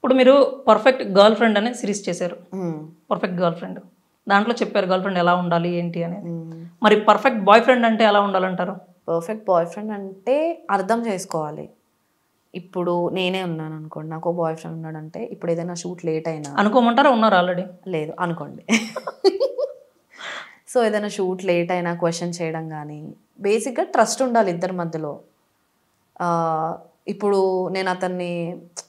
ఇప్పుడు మీరు perfect girlfriend అనే సిరీస్ చేశారు పర్ఫెక్ట్ గర్ల్ ఫ్రెండ్ దాంట్లో చెప్పారు గర్ల్ ఫ్రెండ్ ఎలా ఉండాలి ఏంటి అనేది మరి పర్ఫెక్ట్ బాయ్ ఫ్రెండ్ అంటే ఎలా ఉండాలంటారు పర్ఫెక్ట్ బాయ్ ఫ్రెండ్ అంటే అర్థం చేసుకోవాలి ఇప్పుడు నేనే ఉన్నాను అనుకోండి నాకు బాయ్ ఫ్రెండ్ ఉన్నాడంటే ఇప్పుడు ఏదైనా షూట్ లేట్ అయినా అనుకోమంటారా ఉన్నారు ఆల్రెడీ లేదు అనుకోండి సో ఏదైనా షూట్ లేట్ అయినా క్వశ్చన్ చేయడం కానీ బేసిక్గా ట్రస్ట్ ఉండాలి ఇద్దరి మధ్యలో ఇప్పుడు నేను అతన్ని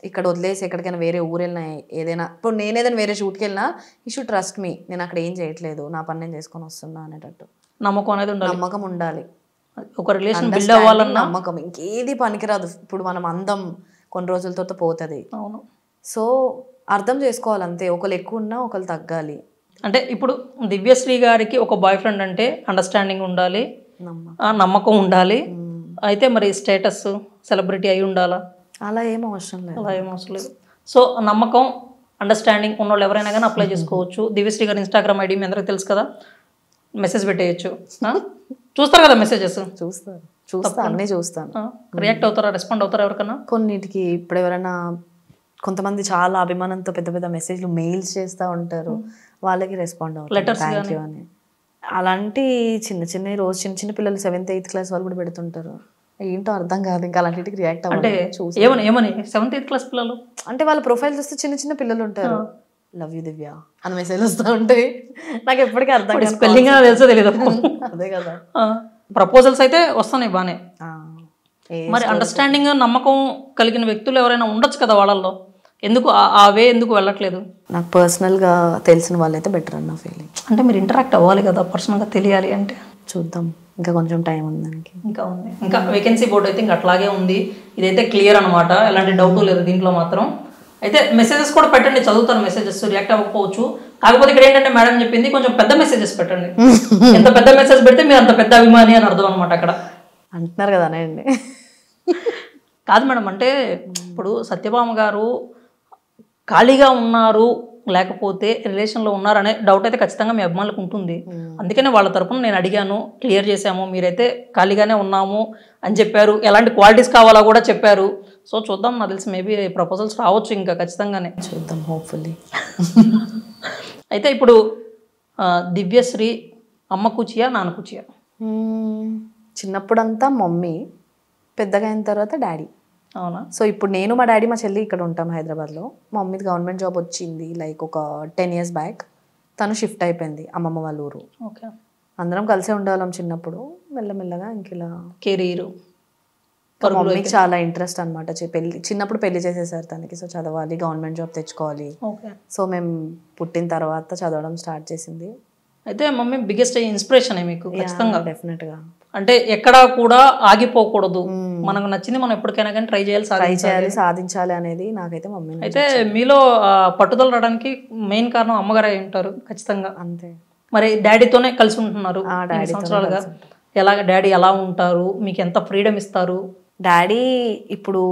ఇక్కడ వదిలేసి ఎక్కడికైనా వేరే ఊరు వెళ్ళినా ఏదైనా ఇప్పుడు నేను ఏదైనా వేరే షూట్కి వెళ్ళినా ఈ షూ ట్రస్ట్ మీ నేను అక్కడ ఏం చేయట్లేదు నా పని నేను చేసుకొని వస్తున్నా అనేటట్టు నమ్మకం అనేది ఉండాలి నమ్మకం ఉండాలి ఒక రిలేషన్ బిల్డ్ అవ్వాలన్న నమ్మకం ఇంకేది పనికిరాదు ఇప్పుడు మనం అందం కొన్ని రోజులతో పోతుంది అవును సో అర్థం చేసుకోవాలి అంతే ఒకళ్ళు ఎక్కువ ఉన్నా ఒకళ్ళు తగ్గాలి అంటే ఇప్పుడు దివ్యశ్రీ గారికి ఒక బాయ్ ఫ్రెండ్ అంటే అండర్స్టాండింగ్ ఉండాలి నమ్మకం ఉండాలి అయితే మరి స్టేటస్ సెలబ్రిటీ అయి ఉండాలా అలా ఏం అవసరం లేదు అలా ఏం అవసరం లేదు సో నమ్మకం అండర్స్టాండింగ్ ఉన్న వాళ్ళు ఎవరైనా కానీ అప్లై చేసుకోవచ్చు దివ్యశ్రీ గారి ఇన్స్టాగ్రామ్ ఐడి మీ అందరికీ తెలుసు కదా మెసేజ్ పెట్టేయచ్చు చూస్తారు కదా మెసేజెస్ చూస్తారు చూస్తా అన్నీ చూస్తాను రియాక్ట్ అవుతారా రెస్పాండ్ అవుతారా ఎవరికన్నా కొన్నిటికి ఇప్పుడు ఎవరైనా కొంతమంది చాలా అభిమానంతో పెద్ద పెద్ద మెసేజ్లు మెయిల్స్ చేస్తూ ఉంటారు వాళ్ళకి రెస్పాండ్ అవుతారు థ్యాంక్ అని అలాంటి చిన్న చిన్న రోజు చిన్న చిన్న పిల్లలు సెవెంత్ ఎయిత్ క్లాస్ వాళ్ళు కూడా పెడుతుంటారు ఏంటో అర్థం కాదు ఇంకా అలాంటికి రియాక్ట్ అంటే చూసి ఏమని సెవెంత్ ఎయిత్ క్లాస్ పిల్లలు అంటే వాళ్ళ ప్రొఫైల్ చూస్తే చిన్న చిన్న పిల్లలు ఉంటారు లవ్ యూ దివ్య అని మెసేజ్ వస్తూ ఉంటాయి నాకు ఎప్పటికీ అర్థం స్పెల్లింగ్ తెలుసు తెలియదు అదే కదా ప్రపోజల్స్ అయితే వస్తున్నాయి బాగానే మరి అండర్స్టాండింగ్ నమ్మకం కలిగిన వ్యక్తులు ఎవరైనా ఉండొచ్చు కదా వాళ్ళల్లో ఎందుకు ఆ వే ఎందుకు వెళ్ళట్లేదు నాకు పర్సనల్గా తెలిసిన వాళ్ళైతే బెటర్ అన్న ఫీలింగ్ అంటే మీరు ఇంటరాక్ట్ అవ్వాలి కదా పర్సనల్గా తెలియాలి అంటే చూద్దాం ఇంకా కొంచెం టైం ఉంది దానికి ఇంకా ఉంది ఇంకా వేకెన్సీ బోర్డు అయితే ఇంకా అట్లాగే ఉంది ఇదైతే క్లియర్ అనమాట ఎలాంటి డౌట్ లేదు దీంట్లో మాత్రం అయితే మెసేజెస్ కూడా పెట్టండి చదువుతాను మెసేజెస్ రియాక్ట్ అవ్వకపోవచ్చు కాకపోతే ఇక్కడ ఏంటంటే మేడం చెప్పింది కొంచెం పెద్ద మెసేజెస్ పెట్టండి ఎంత పెద్ద మెసేజ్ పెడితే మీరు అంత పెద్ద అభిమాని అని అర్థం అనమాట అక్కడ అంటున్నారు కదా అండి కాదు మేడం అంటే ఇప్పుడు సత్యభామ గారు ఖాళీగా ఉన్నారు లేకపోతే రిలేషన్లో ఉన్నారనే డౌట్ అయితే ఖచ్చితంగా మీ అభిమానులకు ఉంటుంది అందుకనే వాళ్ళ తరఫున నేను అడిగాను క్లియర్ చేశాము మీరైతే ఖాళీగానే ఉన్నాము అని చెప్పారు ఎలాంటి క్వాలిటీస్ కావాలో కూడా చెప్పారు సో చూద్దాం నాకు తెలిసి మేబీ ప్రపోజల్స్ రావచ్చు ఇంకా ఖచ్చితంగానే చూద్దాం హోప్ఫుల్లీ అయితే ఇప్పుడు దివ్యశ్రీ అమ్మ కూచియా నాన్న కూచియా చిన్నప్పుడంతా మమ్మీ పెద్దగా అయిన తర్వాత డాడీ అవునా సో ఇప్పుడు నేను మా డాడీ మా చెల్లి ఇక్కడ ఉంటాం హైదరాబాద్లో మా మమ్మీది గవర్నమెంట్ జాబ్ వచ్చింది లైక్ ఒక టెన్ ఇయర్స్ బ్యాక్ తను షిఫ్ట్ అయిపోయింది అమ్మమ్మ వాళ్ళ ఊరు ఓకే అందరం కలిసే ఉండేవాళ్ళం చిన్నప్పుడు మెల్లమెల్లగా ఇలా కెరీర్ మమ్మీకి చాలా ఇంట్రెస్ట్ అనమాట పెళ్లి చిన్నప్పుడు పెళ్లి చేసేసారు తనకి సో చదవాలి గవర్నమెంట్ జాబ్ తెచ్చుకోవాలి సో మేము పుట్టిన తర్వాత చదవడం స్టార్ట్ చేసింది అయితే మమ్మీ బిగ్గెస్ట్ ఇన్స్పిరేషన్ మీకు ఖచ్చితంగా గా అంటే ఎక్కడా కూడా ఆగిపోకూడదు మనకు నచ్చింది మనం ఎప్పటికైనా కానీ ట్రై చేయాలి ట్రై చేయాలి సాధించాలి అనేది నాకైతే మమ్మీ అయితే మీలో పట్టుదల రావడానికి మెయిన్ కారణం అమ్మగారు అయి ఉంటారు ఖచ్చితంగా అంతే మరి డాడీతోనే కలిసి ఉంటున్నారు సంవత్సరాలుగా ఎలాగ డాడీ ఎలా ఉంటారు మీకు ఎంత ఫ్రీడమ్ ఇస్తారు డాడీ ఇప్పుడు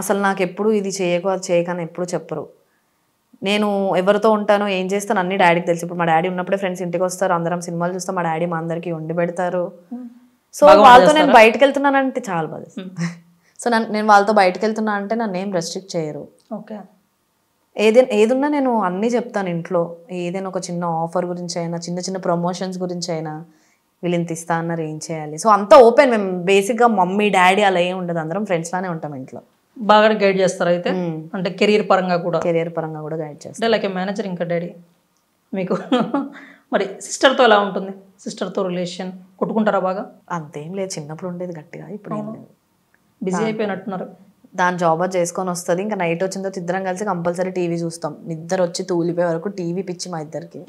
అసలు నాకు ఎప్పుడు ఇది చేయకు అది చేయకని ఎప్పుడు చెప్పరు నేను ఎవరితో ఉంటానో ఏం చేస్తాను అన్ని డాడీకి తెలుసు ఇప్పుడు మా డాడీ ఉన్నప్పుడే ఫ్రెండ్స్ ఇంటికి వస్తారు అందరం సినిమాలు చూస్తాం మా డాడీ మా అందరికీ వండి పెడతారు సో వాళ్ళతో నేను బయటకు వెళ్తున్నానంటే చాలా బాధ సో నన్ను నేను వాళ్ళతో బయటకు వెళ్తున్నా అంటే నన్ను ఏం రెస్ట్రిక్ట్ చేయరు ఓకే ఏదైనా ఏదున్నా నేను అన్నీ చెప్తాను ఇంట్లో ఏదైనా ఒక చిన్న ఆఫర్ గురించి అయినా చిన్న చిన్న ప్రమోషన్స్ గురించి అయినా వీళ్ళు ఇంత ఇస్తా అన్నారు ఏం చేయాలి సో అంత ఓపెన్ మేము బేసిక్గా మమ్మీ డాడీ అలా ఏం ఉండదు అందరం ఫ్రెండ్స్లానే ఉంటాం ఇంట్లో బాగా గైడ్ చేస్తారు అయితే అంటే కెరీర్ పరంగా కూడా కెరీర్ పరంగా కూడా గైడ్ చేస్తారు లైక్ మేనేజర్ ఇంకా డాడీ మీకు మరి సిస్టర్తో ఎలా ఉంటుంది సిస్టర్తో రిలేషన్ కొట్టుకుంటారా బాగా అంతేం లేదు చిన్నప్పుడు ఉండేది గట్టిగా ఇప్పుడు బిజీ అయిపోయినట్టున్నారు దాని జాబ్ అది చేసుకొని వస్తుంది ఇంకా నైట్ వచ్చిన తర్వాత ఇద్దరం కలిసి కంపల్సరీ టీవీ చూస్తాం నిద్దరు వచ్చి తూలిపోయే వరకు టీవీ పిచ్చి మా ఇద్దరికి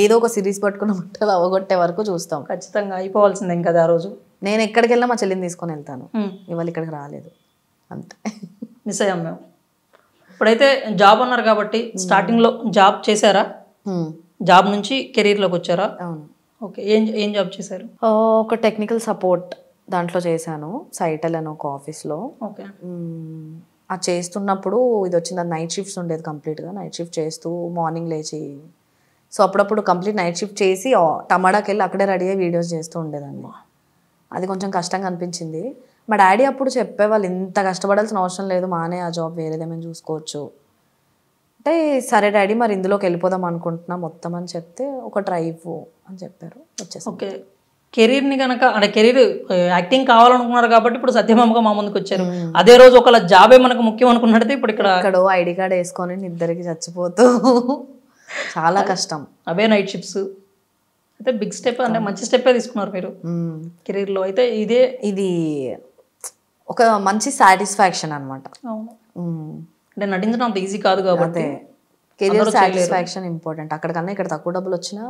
ఏదో ఒక సిరీస్ పట్టుకుని ముట్టలు అవగొట్టే వరకు చూస్తాం ఖచ్చితంగా అయిపోవాల్సిందే ఇంకా ఆ రోజు నేను ఎక్కడికి వెళ్ళా మా చెల్లిని తీసుకొని వెళ్తాను ఇవాళ ఇక్కడికి రాలేదు అంతే మిస్ అయ్యాం మేము ఇప్పుడైతే జాబ్ అన్నారు కాబట్టి స్టార్టింగ్లో జాబ్ చేశారా జాబ్ నుంచి కెరీర్లోకి వచ్చారా అవును ఓకే ఏం ఏం జాబ్ చేశారు ఒక టెక్నికల్ సపోర్ట్ దాంట్లో చేశాను సైటల్ అని ఒక ఆఫీస్లో ఓకే అది చేస్తున్నప్పుడు ఇది వచ్చింది నైట్ షిఫ్ట్స్ ఉండేది కంప్లీట్గా నైట్ షిఫ్ట్ చేస్తూ మార్నింగ్ లేచి సో అప్పుడప్పుడు కంప్లీట్ నైట్ షిఫ్ట్ చేసి టమాడాకి వెళ్ళి అక్కడే రెడీ అయ్యి వీడియోస్ చేస్తూ ఉండేదాన్ని అది కొంచెం కష్టంగా అనిపించింది మా డాడీ అప్పుడు చెప్పేవాళ్ళు ఇంత కష్టపడాల్సిన అవసరం లేదు మానే ఆ జాబ్ వేరేదేమైనా చూసుకోవచ్చు అంటే సరే డాడీ మరి ఇందులోకి వెళ్ళిపోదాం అనుకుంటున్నా మొత్తం అని చెప్తే ఒక డ్రైవ్ అని చెప్పారు వచ్చేసి ఓకే కెరీర్ని కనుక అంటే కెరీర్ యాక్టింగ్ కావాలనుకున్నారు కాబట్టి ఇప్పుడు సత్యమామగా మా ముందుకు వచ్చారు అదే రోజు ఒకళ్ళ జాబే మనకు ముఖ్యం అనుకున్నట్టు ఇప్పుడు ఇక్కడ ఇక్కడ ఐడి కార్డ్ వేసుకొని ఇద్దరికి చచ్చిపోతూ చాలా కష్టం అవే నైట్ షిప్స్ అయితే బిగ్ స్టెప్ అంటే మంచి స్టెప్పే తీసుకున్నారు మీరు కెరీర్లో అయితే ఇదే ఇది ఒక మంచి సాటిస్ఫాక్షన్ అనమాట అవును అంటే నటించడం అంత ఈజీ కాదు కాబట్టి కెరియర్ సాటిస్ఫాక్షన్ ఇంపార్టెంట్ అక్కడ ఇక్కడ తక్కువ డబ్బులు వచ్చినా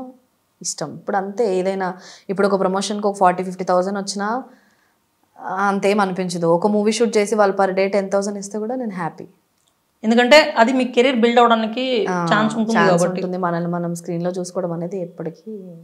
ఇష్టం ఇప్పుడు అంతే ఏదైనా ఇప్పుడు ఒక ప్రమోషన్కి ఒక ఫార్టీ ఫిఫ్టీ థౌసండ్ వచ్చినా అంతేం అనిపించదు ఒక మూవీ షూట్ చేసి వాళ్ళు పర్ డే టెన్ థౌసండ్ ఇస్తే కూడా నేను హ్యాపీ ఎందుకంటే అది మీ కెరీర్ బిల్డ్ అవడానికి ఛాన్స్ ఉంటుంది కాబట్టి మనల్ని మనం స్క్రీన్లో చూసుకోవడం అనేది ఎప్పటికీ